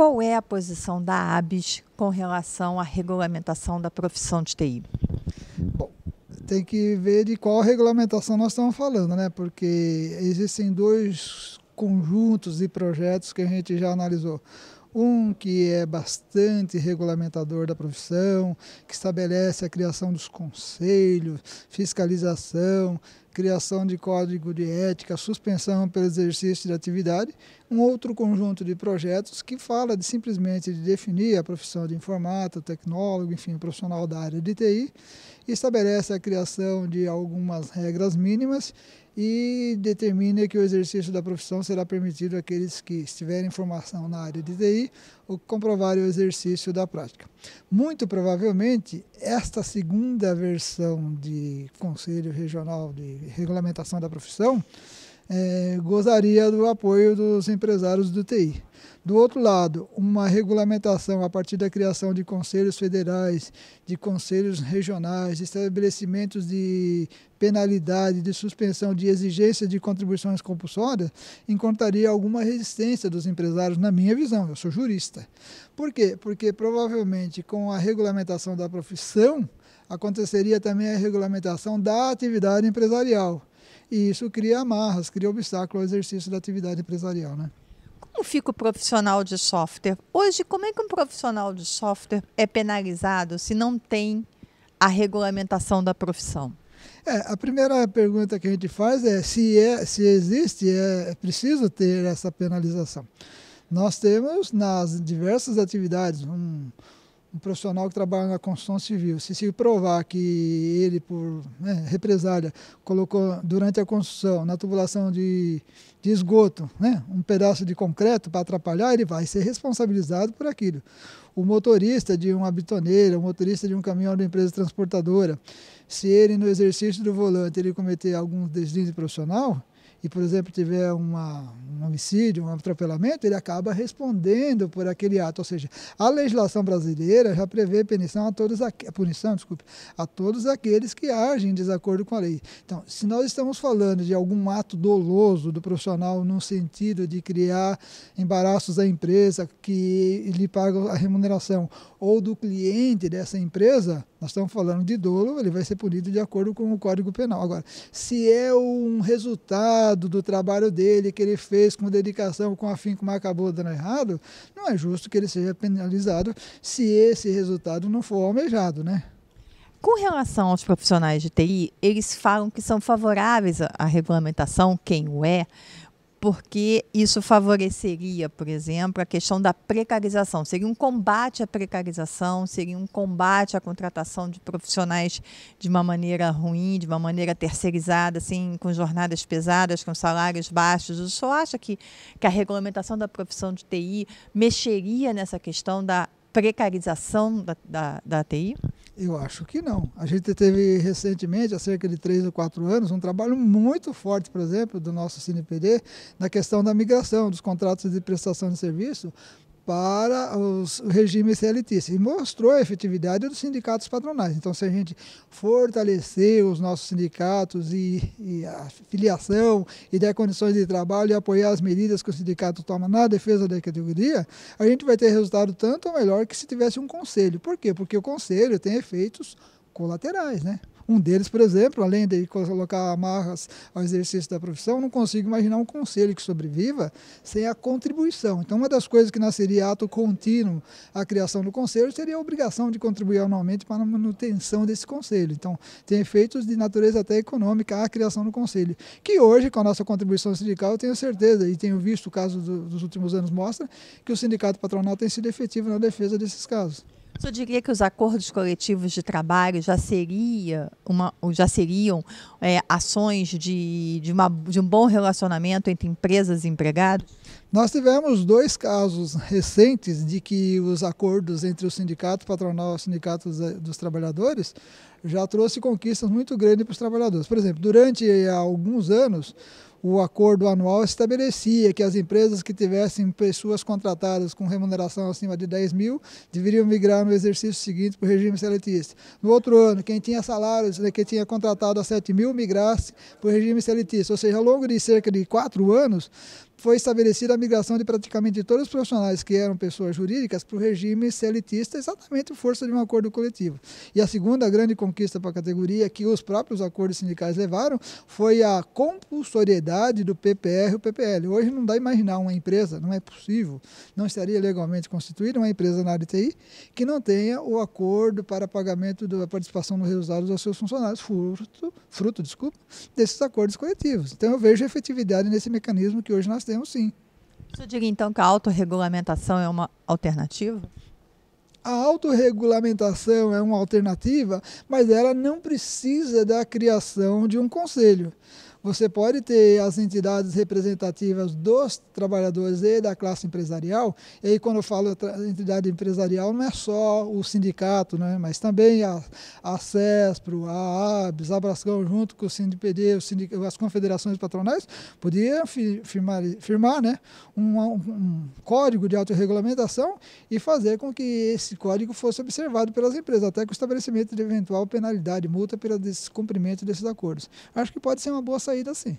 qual é a posição da ABS com relação à regulamentação da profissão de TI? Bom, tem que ver de qual regulamentação nós estamos falando, né? Porque existem dois conjuntos de projetos que a gente já analisou. Um que é bastante regulamentador da profissão, que estabelece a criação dos conselhos, fiscalização, criação de código de ética, suspensão pelo exercício de atividade, um outro conjunto de projetos que fala de simplesmente de definir a profissão de informata, tecnólogo, enfim, profissional da área de TI, estabelece a criação de algumas regras mínimas e determina que o exercício da profissão será permitido àqueles que estiverem em formação na área de TI ou comprovarem o exercício da prática. Muito provavelmente, esta segunda versão de Conselho Regional de Regulamentação da Profissão é, gozaria do apoio dos empresários do TI. Do outro lado, uma regulamentação a partir da criação de conselhos federais, de conselhos regionais, estabelecimentos de penalidade, de suspensão de exigência de contribuições compulsórias, encontraria alguma resistência dos empresários, na minha visão. Eu sou jurista. Por quê? Porque provavelmente com a regulamentação da profissão aconteceria também a regulamentação da atividade empresarial. E isso cria amarras, cria obstáculo ao exercício da atividade empresarial. Né? Como fica o profissional de software? Hoje, como é que um profissional de software é penalizado se não tem a regulamentação da profissão? É, a primeira pergunta que a gente faz é se, é, se existe, é, é preciso ter essa penalização. Nós temos nas diversas atividades um, um profissional que trabalha na construção civil, se se provar que ele, por né, represália, colocou durante a construção, na tubulação de, de esgoto, né, um pedaço de concreto para atrapalhar, ele vai ser responsabilizado por aquilo. O motorista de uma bitoneira, o motorista de um caminhão de empresa transportadora, se ele, no exercício do volante, ele cometer algum deslize profissional, e, por exemplo, tiver uma, um homicídio, um atropelamento, ele acaba respondendo por aquele ato. Ou seja, a legislação brasileira já prevê punição a todos, a, punição, desculpe, a todos aqueles que agem em desacordo com a lei. Então, se nós estamos falando de algum ato doloso do profissional no sentido de criar embaraços à empresa que lhe paga a remuneração ou do cliente dessa empresa, nós estamos falando de dolo, ele vai ser punido de acordo com o Código Penal. Agora, se é um resultado do trabalho dele, que ele fez com dedicação, com afinco, mas acabou dando errado, não é justo que ele seja penalizado se esse resultado não for almejado, né? Com relação aos profissionais de TI, eles falam que são favoráveis à regulamentação, quem o é, porque isso favoreceria, por exemplo, a questão da precarização. Seria um combate à precarização, seria um combate à contratação de profissionais de uma maneira ruim, de uma maneira terceirizada, assim, com jornadas pesadas, com salários baixos. O senhor acha que, que a regulamentação da profissão de TI mexeria nessa questão da precarização da, da, da TI? Eu acho que não. A gente teve recentemente, há cerca de três ou quatro anos, um trabalho muito forte, por exemplo, do nosso CinePD, na questão da migração dos contratos de prestação de serviço para os regimes CLT e mostrou a efetividade dos sindicatos patronais. Então, se a gente fortalecer os nossos sindicatos e, e a filiação e der condições de trabalho e apoiar as medidas que o sindicato toma na defesa da categoria, a gente vai ter resultado tanto ou melhor que se tivesse um conselho. Por quê? Porque o conselho tem efeitos colaterais, né? Um deles, por exemplo, além de colocar amarras ao exercício da profissão, não consigo imaginar um conselho que sobreviva sem a contribuição. Então, uma das coisas que nasceria ato contínuo à criação do conselho seria a obrigação de contribuir anualmente para a manutenção desse conselho. Então, tem efeitos de natureza até econômica a criação do conselho, que hoje, com a nossa contribuição sindical, eu tenho certeza, e tenho visto o caso do, dos últimos anos mostra, que o sindicato patronal tem sido efetivo na defesa desses casos. Você diria que os acordos coletivos de trabalho já, seria uma, já seriam é, ações de, de, uma, de um bom relacionamento entre empresas e empregados? Nós tivemos dois casos recentes de que os acordos entre o sindicato patronal e o sindicato dos trabalhadores já trouxe conquistas muito grandes para os trabalhadores. Por exemplo, durante eh, alguns anos, o acordo anual estabelecia que as empresas que tivessem pessoas contratadas com remuneração acima de 10 mil deveriam migrar no exercício seguinte para o regime seletista. No outro ano, quem tinha salários, né, quem tinha contratado a 7 mil, migrasse para o regime seletista. Ou seja, ao longo de cerca de quatro anos, foi estabelecida a migração de praticamente todos os profissionais que eram pessoas jurídicas para o regime celitista, exatamente força de um acordo coletivo. E a segunda grande conquista para a categoria que os próprios acordos sindicais levaram foi a compulsoriedade do PPR e o PPL. Hoje não dá a imaginar uma empresa, não é possível, não estaria legalmente constituída uma empresa na área TI que não tenha o acordo para pagamento da participação nos resultados aos seus funcionários, fruto, fruto desculpa, desses acordos coletivos. Então eu vejo efetividade nesse mecanismo que hoje nós temos temos sim. Você diria então que a autorregulamentação é uma alternativa? A autorregulamentação é uma alternativa, mas ela não precisa da criação de um conselho. Você pode ter as entidades representativas dos trabalhadores e da classe empresarial, e aí quando eu falo entidade empresarial, não é só o sindicato, né? mas também a, a CESPRO, a ABS, a Brascão, junto com o SINDPD, as confederações patronais, podia firmar, firmar né? um, um código de autorregulamentação e fazer com que esse código fosse observado pelas empresas, até com o estabelecimento de eventual penalidade, multa pelo descumprimento desses acordos. Acho que pode ser uma boa saída assim.